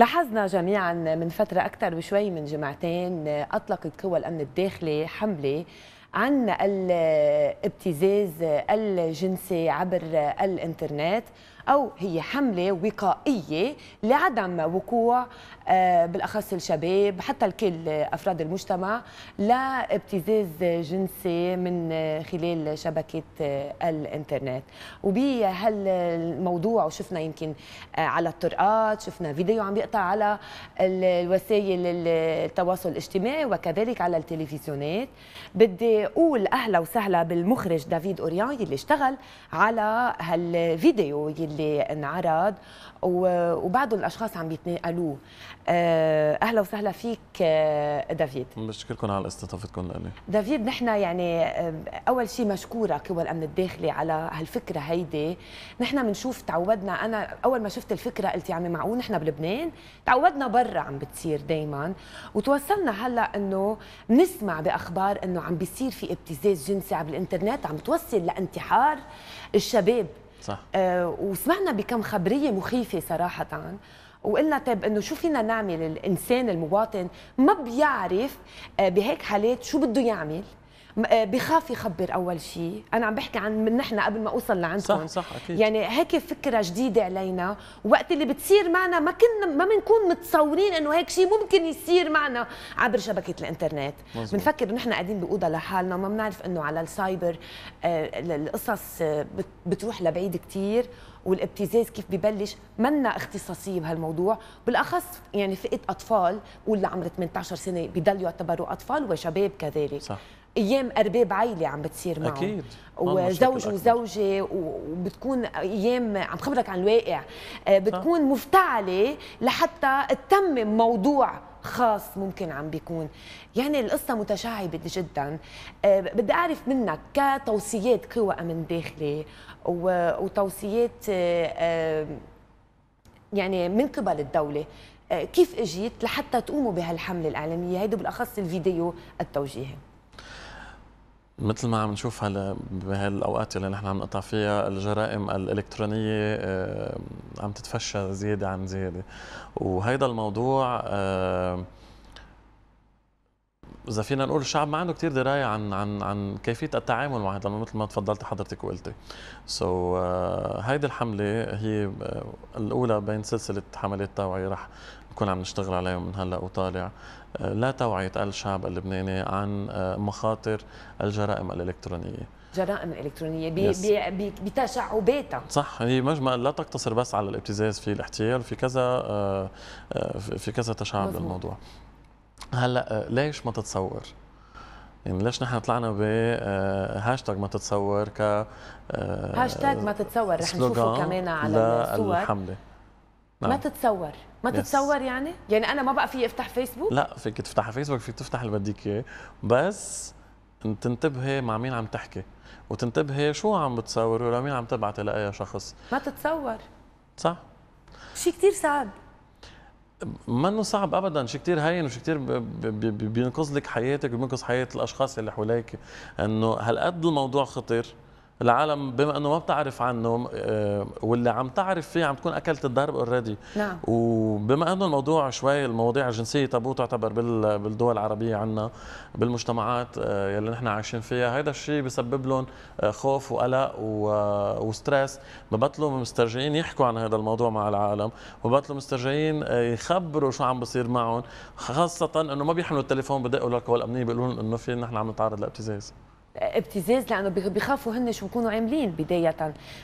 لاحظنا جميعا من فترة أكثر بشوي من جمعتين أطلقت قوى الأمن الداخلي حملة عن الابتزاز الجنسي عبر الانترنت أو هي حملة وقائية لعدم وقوع آه، بالأخص الشباب حتى الكل أفراد المجتمع لابتزاز جنسي من خلال شبكة آه، الإنترنت وبهالموضوع وشفنا يمكن آه، على الطرقات شفنا فيديو عم يقطع على الوسائل التواصل الاجتماعي وكذلك على التلفزيونات بدي أقول أهلا وسهلا بالمخرج دافيد أوريان يلي اشتغل على هالفيديو يلي اللي انعرض وبعض الاشخاص عم بيتنقلوه آه، اهلا وسهلا فيك آه، دافيد بشكركم على استضافتكم لإلي دافيد نحن يعني آه، اول شيء مشكوره قوى الامن الداخلي على هالفكره هيدي نحن بنشوف تعودنا انا اول ما شفت الفكره قلت يا عمي معقول نحن بلبنان تعودنا برا عم بتصير دائما وتوصلنا هلا انه بنسمع باخبار انه عم بيصير في ابتزاز جنسي على الانترنت عم توصل لانتحار الشباب صح آه وسمعنا بكم خبريه مخيفه صراحه وقلنا طيب انه شو فينا نعمل الانسان المواطن ما بيعرف آه، بهيك حالات شو بده يعمل آه، بخاف يخبر اول شيء انا عم بحكي عن من نحن قبل ما اوصل لعندكم صح صح اكيد يعني هيك فكره جديده علينا وقت اللي بتصير معنا ما كنا ما بنكون متصورين انه هيك شيء ممكن يصير معنا عبر شبكه الانترنت بنفكر نحن قاعدين باوضه لحالنا ما بنعرف انه على السايبر آه، القصص آه، بتروح لبعيد كثير والابتزاز كيف ببلش منا اختصاصية بهالموضوع بالأخص يعني فئة أطفال قول لعمر 18 سنة بضلوا يعتبروا أطفال وشباب كذلك صح. ايام ارباب عيله عم بتصير معه اكيد وزوج وزوجه وبتكون ايام عم خبرك عن الواقع آه، بتكون مفتعله لحتى تتمم موضوع خاص ممكن عم بيكون يعني القصة متشعبة جدا آه، بدي أعرف منك كتوصيات قوى أمن داخلي وتوصيات آه، يعني من قبل الدولة كيف اجيت لحتى تقوموا بهالحملة الإعلامية هيدي بالأخص الفيديو التوجيهي مثل ما عم نشوف هلا بهالاوقات اللي نحن عم نقطع فيها الجرائم الالكترونيه آه، عم تتفشى زياده عن زياده وهيدا الموضوع آه، اذا فينا نقول الشعب ما عنده كثير درايه عن عن عن كيفيه التعامل مع هذا مثل ما تفضلت حضرتك وقلتي سو so, آه، هيدي الحمله هي الاولى بين سلسله حملات توعيه رح الكل عم نشتغل عليهم من هلا وطالع آه، لا توعيه الشعب اللبناني عن آه، مخاطر الجرائم الالكترونيه جرائم الكترونيه بتشعباتها صح هي مجمل لا تقتصر بس على الابتزاز في الاحتيال في كذا آه، في كذا تشعب للموضوع هلا ليش ما تتصور يعني ليش نحن طلعنا بهاشتاج ما تتصور ك هاشتاج ما تتصور رح نشوفه كمان على الصور ما نعم. تتصور ما yes. تتصور يعني يعني انا ما بقى في افتح فيسبوك لا فيك تفتح فيسبوك فيك تفتح اللي بدك اياه بس تنتبهي مع مين عم تحكي وتنتبهي شو عم بتصوري ولا مين عم تبعتي لاي شخص ما تتصور صح شيء كثير صعب منه صعب ابدا شيء كثير هين وشيء كثير بينقذ لك حياتك وبينقذ حياه الاشخاص اللي حواليك انه هالقد الموضوع خطير العالم بما انه ما بتعرف عنه آه، واللي عم تعرف فيه عم تكون اكلت الضرب اوريدي نعم وبما انه الموضوع شوي المواضيع الجنسيه تابو تعتبر بالدول العربيه عنا بالمجتمعات آه، يلي نحن عايشين فيها هذا الشيء بسبب لهم آه، خوف وقلق وستريس ببطلوا مسترجعين يحكوا عن هذا الموضوع مع العالم ببطلوا مسترجعين يخبروا شو عم بصير معهم خاصه انه ما بيحملوا التليفون بدقوا للقوى الامنيه بيقولوا لهم انه في نحن عم نتعرض لابتزاز ابتزاز لانه بيخافوا هن شو بكونوا عاملين بدايه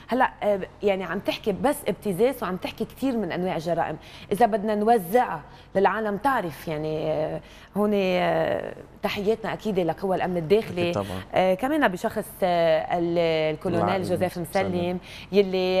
هلا آه، يعني عم تحكي بس ابتزاز وعم تحكي كثير من انواع الجرائم اذا بدنا نوزعها للعالم تعرف يعني آه، هون آه، تحياتنا اكيد لقوى الامن الداخلي طبعا. كمان بشخص الكولونيل جوزيف مسلم يلي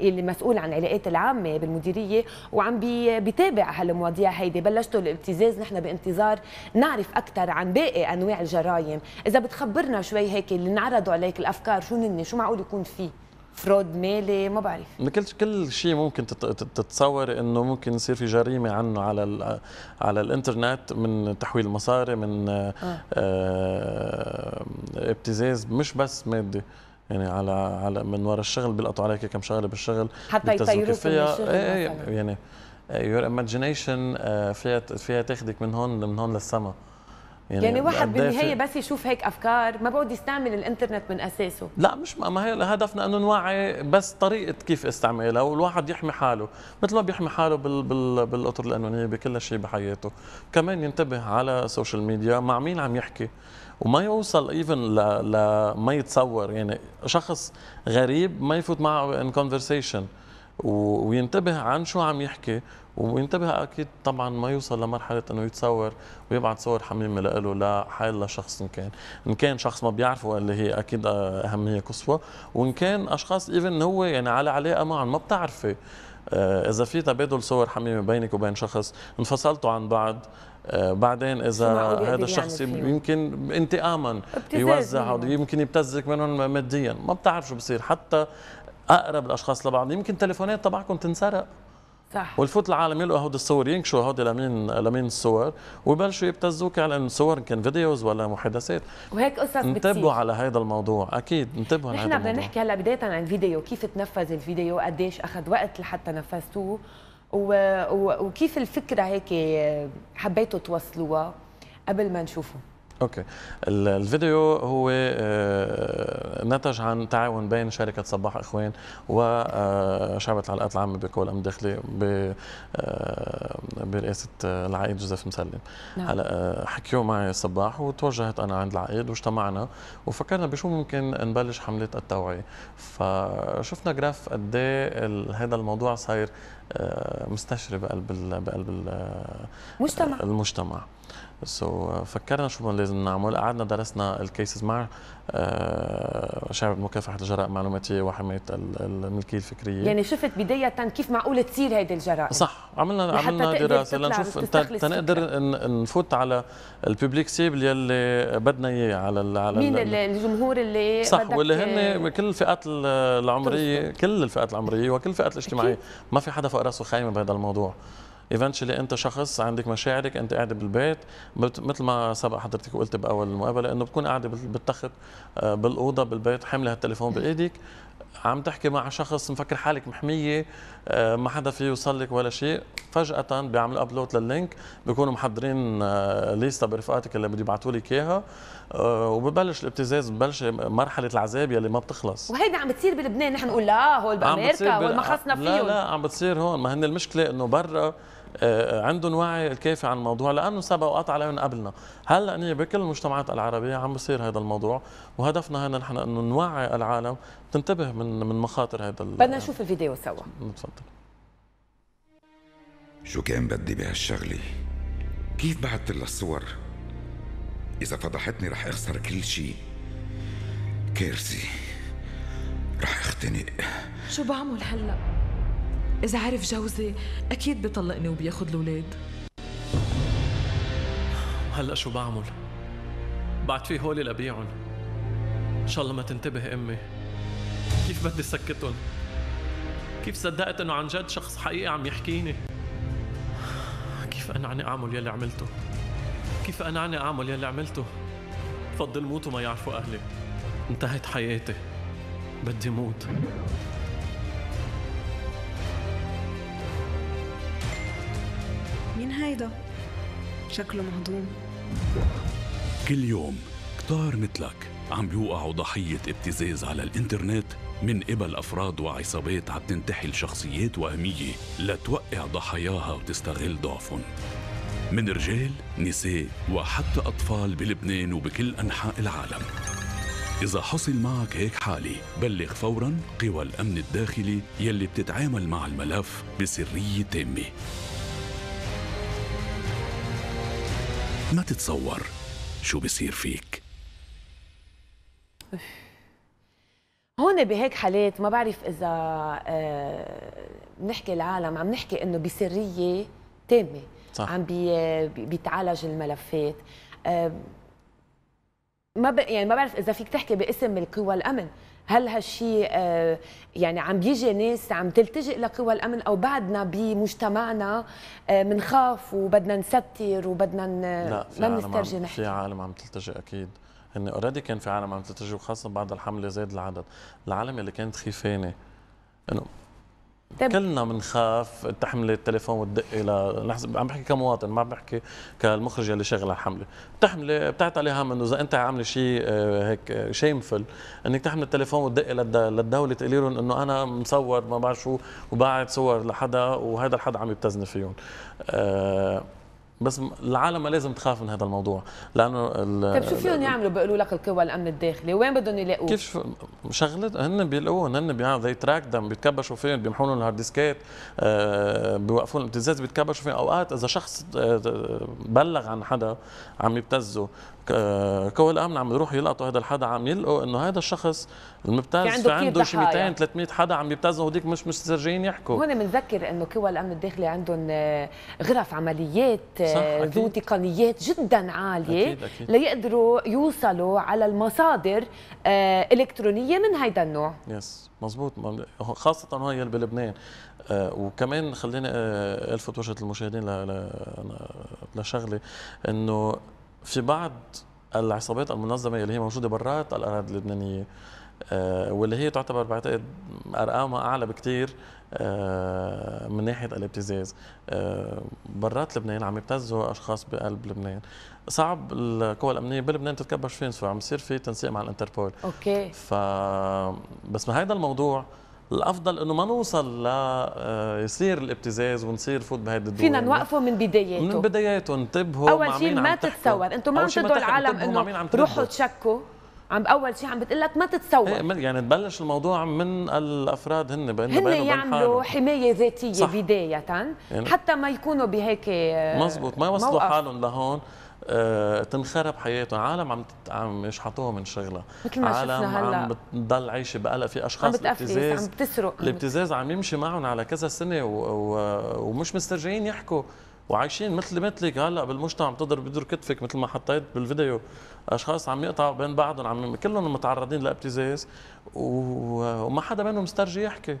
يلي مسؤول عن العلاقات العامه بالمديريه وعم بيتابع هالمواضيع هيدي بلشتوا الابتزاز نحن بانتظار نعرف اكثر عن باقي انواع الجرائم اذا بتخبر خبرنا شوي هيك اللي انعرضوا عليك الافكار شو نني شو معقول يكون فيه فرود مالي ما بعرف كل كل شيء ممكن تتصور انه ممكن يصير في جريمه عنه على على الانترنت من تحويل مصاري من آه. آه ابتزاز مش بس مادي يعني على على من وراء الشغل بيلقطوا عليك كم شغله بالشغل حتى يطيروك فيها إيه، إيه، يعني يور آه، ايماجينيشن آه، فيها فيها تاخذك من هون من هون للسما يعني, يعني واحد إيه بالنهايه بس يشوف هيك افكار ما بقعد يستعمل الانترنت من اساسه لا مش ما هي هدفنا انه نوعي بس طريقه كيف استعمالها والواحد يحمي حاله مثل ما بيحمي حاله بال بال بالاطر القانونيه بكل شيء بحياته كمان ينتبه على السوشيال ميديا مع مين عم يحكي وما يوصل ايفن ل... لما يتصور يعني شخص غريب ما يفوت معه ان كونفرسيشن وينتبه عن شو عم يحكي وينتبه اكيد طبعا ما يوصل لمرحله انه يتصور ويبعث صور حميمه له لحال لشخص ان كان ان كان شخص ما بيعرفه اللي هي اكيد اهميه قصوى وان كان اشخاص ايفن هو يعني على علاقه معهم ما بتعرفي آه، اذا في تبادل صور حميمه بينك وبين شخص انفصلتوا عن بعض آه، بعدين اذا هذا يعني الشخص يعني يمكن انتقاما يوزع يمكن يبتزك منهم ماديا ما بتعرف شو بصير حتى اقرب الاشخاص لبعض يمكن تليفونات تبعكم تنسرق صح والفوت العالم يلقوا هودي الصور ينكشوا هودي لمين لمين الصور ويبلشوا يبتزوك على انه صور كان فيديوز ولا محادثات وهيك قصص انتبهوا على هذا الموضوع اكيد انتبهوا على هذا الموضوع نحن بدنا نحكي هلا بدايه عن الفيديو كيف تنفذ الفيديو قديش اخذ وقت لحتى نفذتوه و... و... وكيف الفكره هيك حبيتوا توصلوها قبل ما نشوفه اوكي الفيديو هو آه، نتج عن تعاون بين شركه صباح اخوان وشعبة آه، العلاقات العامه بقوى الامن الداخلي آه، برئاسه العقيد جوزيف مسلم نعم. هلا حكيوا معي صباح وتوجهت انا عند العقيد واجتمعنا وفكرنا بشو ممكن نبلش حمله التوعيه فشفنا جراف قد إيه هذا الموضوع صاير آه، مستشري بقلب بقلب المجتمع آه، مجتمع المجتمع سو so, آه، فكرنا شو لازم نعمل قعدنا درسنا الكيسز مع شعب مكافحه الجرائم المعلوماتيه وحمايه الملكيه الفكريه يعني شفت بدايه كيف معقول تصير هيدي الجرائم صح عملنا عملنا دراسه لنشوف تنقدر نفوت على الببليك سيب اللي بدنا اياه على على مين الجمهور اللي صح واللي هن كل الفئات العمريه كل الفئات العمريه وكل الفئات الاجتماعيه ما في حدا فوق راسه خايمه بهذا الموضوع ايفنشلي انت شخص عندك مشاعرك انت قاعده بالبيت مثل ما سبق حضرتك قلت باول المقابله انه بتكون قاعده بالتخت آه، بالاوضه بالبيت حامله هالتليفون بايدك عم تحكي مع شخص مفكر حالك محميه آه، ما حدا فيه يوصل لك ولا شيء فجاه بيعملوا ابلود لللينك بيكونوا محضرين ليستا آه، برفقاتك اللي بده يبعثوا لك اياها آه، وببلش الابتزاز ببلش مرحله العذاب يلي ما بتخلص وهيدي عم بتصير بلبنان نحن نقول لا هول بامريكا هول ما فيهم لا لا عم بتصير هون ما هن المشكله انه برا آه، عندهم وعي الكافي عن الموضوع لانه سبق وقطع عليهم قبلنا هلا أنا بكل المجتمعات العربيه عم بصير هذا الموضوع وهدفنا هنا نحن انه نوعي العالم تنتبه من من مخاطر هذا بدنا نشوف الفيديو سوا تفضل شو كان بدي بهالشغله كيف بعثت لها الصور إذا فضحتني رح أخسر كل شيء كارثة رح أختنق شو بعمل هلا؟ إذا عرف جوزي أكيد بيطلقني وبياخد الأولاد هلا شو بعمل؟ بعد في هول لبيعهم إن شاء الله ما تنتبه أمي كيف بدي سكتهم؟ كيف صدقت إنه عن جد شخص حقيقي عم يحكيني؟ كيف أنا عم أعمل يلي عملته؟ كيف أنعني أعمل يلي عملته بفضل موت وما يعرفوا أهلي انتهت حياتي بدي موت مين هيدا؟ شكله مهضوم كل يوم كتار مثلك عم بيوقعوا ضحية ابتزاز على الإنترنت من قبل أفراد وعصابات عم تنتحل شخصيات وهمية لتوقع ضحاياها وتستغل ضعفهم من رجال نساء وحتى أطفال بلبنان وبكل أنحاء العالم إذا حصل معك هيك حالة بلغ فورا قوى الأمن الداخلي يلي بتتعامل مع الملف بسرية تامة ما تتصور شو بصير فيك هون بهيك حالات ما بعرف اذا آه بنحكي العالم عم نحكي انه بسريه تامه صح. عم بي بيتعالج الملفات ما ب... يعني ما بعرف اذا فيك تحكي باسم القوى الامن هل هالشيء آه، يعني عم بيجي ناس عم تلتجئ لقوى الامن او بعدنا بمجتمعنا بنخاف آه، وبدنا نستر وبدنا ن... لا ما بنسترجي نحكي في عالم عم تلتجئ اكيد هن اوريدي كان في عالم عم تلتجئ وخاصه بعد الحمله زاد العدد العالم اللي كانت خيفانه انه طيب. كلنا بنخاف تحملي التليفون وتدقي للحظه عم بحكي كمواطن ما عم بحكي كالمخرج اللي شغله الحمله بتحملي بتعت هم انه اذا انت عامله شيء آه، هيك شيمفل آه، انك تحمل التليفون وتدقي للدوله تقولي لهم انه انا مصور ما بعرف شو وباعت صور لحدا وهذا الحد عم يبتزني فيهم أه بس العالم ما لازم تخاف من هذا الموضوع لانه طيب شو فيهم يعملوا بيقولوا لك القوى الامن الداخلي وين بدهم يلاقوه كيف شغلات هن بيلاقوهم هن بيعملوا زي تراك دم بيتكبشوا فيهم بيمحوا لهم الهاردسكات آه بيوقفوا الابتزاز بيتكبشوا فيهم اوقات اذا شخص آه، آه، بلغ عن حدا عم يبتزه قوى آه، الامن عم يروحوا يلقطوا هذا الحدا عم يلقوا انه هذا الشخص المبتز في عنده, شي 200 300 حدا عم يبتزوا هوديك مش مسترجعين يحكوا هون بنذكر انه قوى الامن الداخلي عندهم آه، غرف عمليات آه، ذو تقنيات جدا عاليه أكيد أكيد. ليقدروا يوصلوا على المصادر الكترونيه من هيدا النوع يس مزبوط خاصه هي بلبنان وكمان خليني الفت وجهه المشاهدين لشغله انه في بعض العصابات المنظمه اللي هي موجوده برات الاراضي اللبنانيه آه، واللي هي تعتبر بعتقد ارقامها اعلى بكثير آه، من ناحيه الابتزاز آه، برات لبنان عم يبتزوا اشخاص بقلب لبنان صعب القوى الامنيه بلبنان تتكبش فين عم يصير في تنسيق مع الانتربول اوكي ف بس ما هذا الموضوع الافضل انه ما نوصل ل آه، يصير الابتزاز ونصير فوت بهيدي الدور فينا نوقفه من بداياته من بداياته انتبهوا اول شيء ما تتصور انتم ما عم تدعوا العالم انه روحوا تشكوا عم اول شيء عم بتقول لك ما تتصور ايه يعني تبلش الموضوع من الافراد هن بين هن يعملوا حمايه ذاتيه صح. بدايه يعني حتى ما يكونوا بهيك آه، مزبوط ما يوصلوا حالهم لهون آه، تنخرب حياتهم عالم عم عم يشحطوها من شغلها مثل ما عالم شفنا هلا عم بتضل عايشه بقلق في اشخاص عم الابتزاز عم بتسرق الابتزاز عم يمشي معهم على كذا سنه و... و... ومش مسترجعين يحكوا وعايشين مثل مثلك هلا بالمجتمع عم تضرب بدر كتفك مثل ما حطيت بالفيديو اشخاص عم يقطعوا بين بعضهم عم كلهم متعرضين لابتزاز و... وما حدا منهم مسترجي يحكي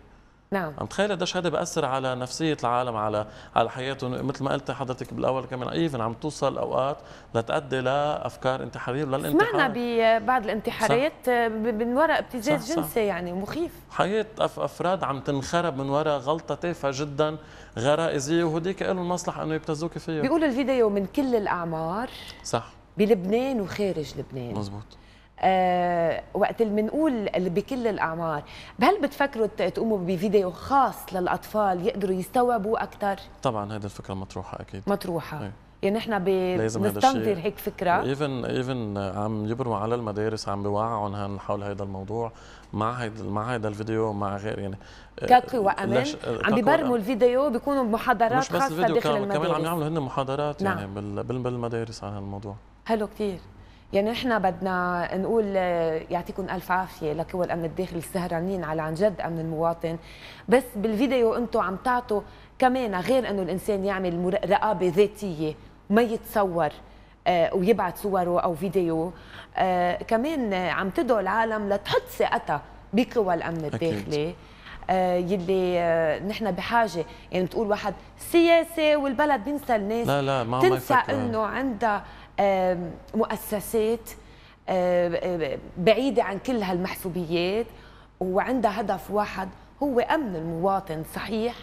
نعم عم تخيل قديش هذا بأثر على نفسية العالم على على حياتهم مثل ما قلت حضرتك بالأول كمان ايفن عم توصل أوقات لتؤدي لأفكار انتحارية وللانتحار سمعنا ببعض الانتحارات آه، من وراء ابتزاز جنسي يعني مخيف حياة أفراد عم تنخرب من وراء غلطة تافهة جدا غرائزية وهديك لهم مصلحة أنه يبتزوك فيها بيقول الفيديو من كل الأعمار صح بلبنان وخارج لبنان مزبوط وقت اللي بنقول بكل الاعمار هل بتفكروا تقوموا بفيديو خاص للاطفال يقدروا يستوعبوا اكثر طبعا هذه الفكره مطروحه اكيد مطروحه هي. إيه. يعني احنا بنستنظر هيك فكره ايفن ايفن عم يبرموا على المدارس عم بيوعوهم حول هذا الموضوع مع هيدا مع هيدا الفيديو مع غير يعني آه، كاكي آه، وامن لش... آه، عم ببرموا الفيديو بيكونوا بمحاضرات خاصه داخل بس المدارس كمان عم يعملوا هن محاضرات يعني نعم. يعني بال... بالمدارس عن هالموضوع حلو كثير يعني نحن بدنا نقول آه، يعطيكم الف عافيه لكل الامن الداخلي السهرانين على عن جد امن المواطن بس بالفيديو انتم عم تعطوا كمان غير انه الانسان يعمل رقابه ذاتيه ما يتصور آه، ويبعث صوره او فيديو آه، كمان عم تدعو العالم لتحط ثقتها بقوى الامن الداخلي يلي نحن بحاجه يعني بتقول واحد سياسه والبلد بينسى الناس لا لا ما تنسى انه عندها مؤسسات بعيدة عن كل هالمحسوبيات وعندها هدف واحد هو أمن المواطن صحيح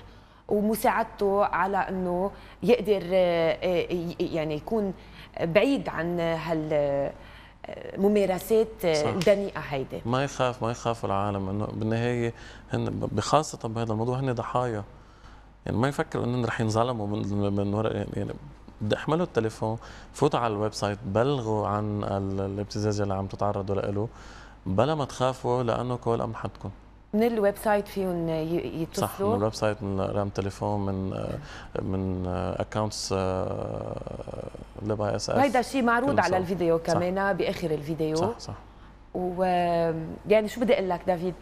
ومساعدته على أنه يقدر آه، آه، يعني يكون بعيد عن هال ممارسات آه، دنيئه هيدي ما يخاف ما يخاف العالم انه بالنهايه هن بخاصه بهذا الموضوع هن ضحايا يعني ما يفكروا انهم رح ينظلموا من من وراء يعني بدي احمله التليفون فوتوا على الويب سايت بلغوا عن الابتزاز اللي عم تتعرضوا له بلا ما تخافوا لانه كل امن حدكم من الويب سايت فيهم يتصلوا صح من الويب سايت من رقم تليفون من من اكونتس آه، لباي اس اس هيدا شيء معروض على الفيديو كمان باخر الفيديو صح صح و يعني شو بدي اقول لك دافيد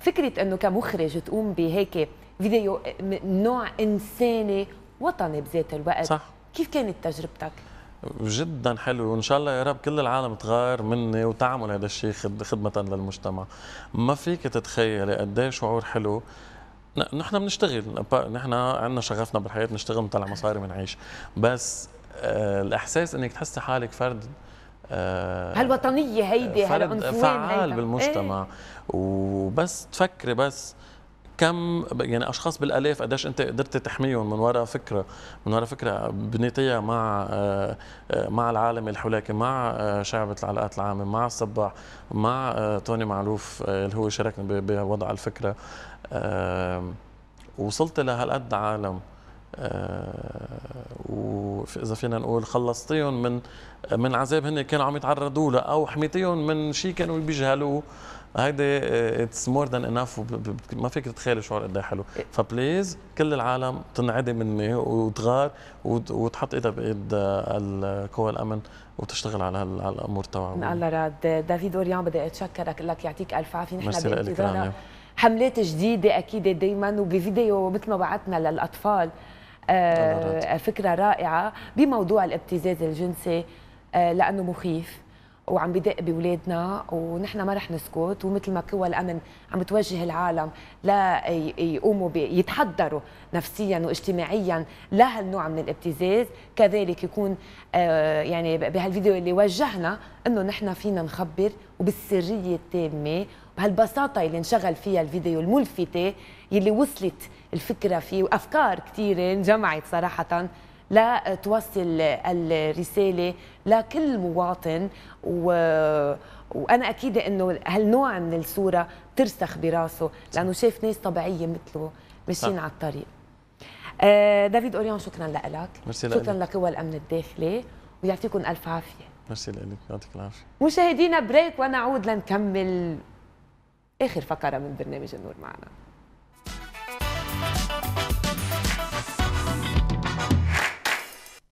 فكره انه كمخرج تقوم بهيك فيديو نوع انساني وطني بذات الوقت صح كيف كانت تجربتك؟ جدا حلو وان شاء الله يا رب كل العالم تغار مني وتعمل هذا الشيء خدمه للمجتمع ما فيك تتخيلي قد شعور حلو نحن بنشتغل نحن عندنا شغفنا بالحياه نشتغل بنطلع مصاري بنعيش بس آه، الاحساس انك تحسي حالك فرد آه، هالوطنيه هيدي هالعنفوان فعال هيدا. إيه. بالمجتمع ايه؟ وبس تفكري بس كم يعني اشخاص بالالاف قديش انت قدرت تحميهم من وراء فكره من وراء فكره بنيتيها مع آه، مع العالم الحولاكي مع آه، شعبة العلاقات العامه مع الصباح مع آه، توني معلوف اللي هو شاركنا بوضع الفكره وصلت لهالقد عالم واذا فينا نقول خلصتيهم من من عذاب هن كانوا عم يتعرضوا له او حميتيهم من شيء كانوا بيجهلوه هيدي اتس مور ذان انف ما فيك تتخيل شعور قد إيه حلو إيه. فبليز كل العالم تنعدي مني وتغار وتحط ايدها بايد آه، قوى الامن وتشتغل على على الامور تبعها الله راد دافيد اوريان بدي اتشكرك لك يعطيك الف عافيه نحن بانتظارنا حملات جديده اكيد دائما وبفيديو مثل ما بعتنا للاطفال آه، فكره رائعه بموضوع الابتزاز الجنسي آه، لانه مخيف وعم بدق بولادنا ونحن ما رح نسكت ومثل ما قوى الامن عم بتوجه العالم لا يقوموا يتحضروا نفسيا واجتماعيا لهالنوع من الابتزاز كذلك يكون آه، يعني بهالفيديو اللي وجهنا انه نحن فينا نخبر وبالسريه التامه بهالبساطه اللي انشغل فيها الفيديو الملفته اللي وصلت الفكره فيه وافكار كثيره انجمعت صراحه لتوصل الرساله لكل مواطن و وانا اكيد انه هالنوع من الصوره ترسخ براسه لانه شاف ناس طبيعيه مثله ماشيين على الطريق آه دافيد اوريان شكرا لك مرسي شكرا لقوى الامن الداخلي ويعطيكم الف عافيه ميرسي لك يعطيك العافيه مشاهدينا بريك ونعود لنكمل اخر فقره من برنامج النور معنا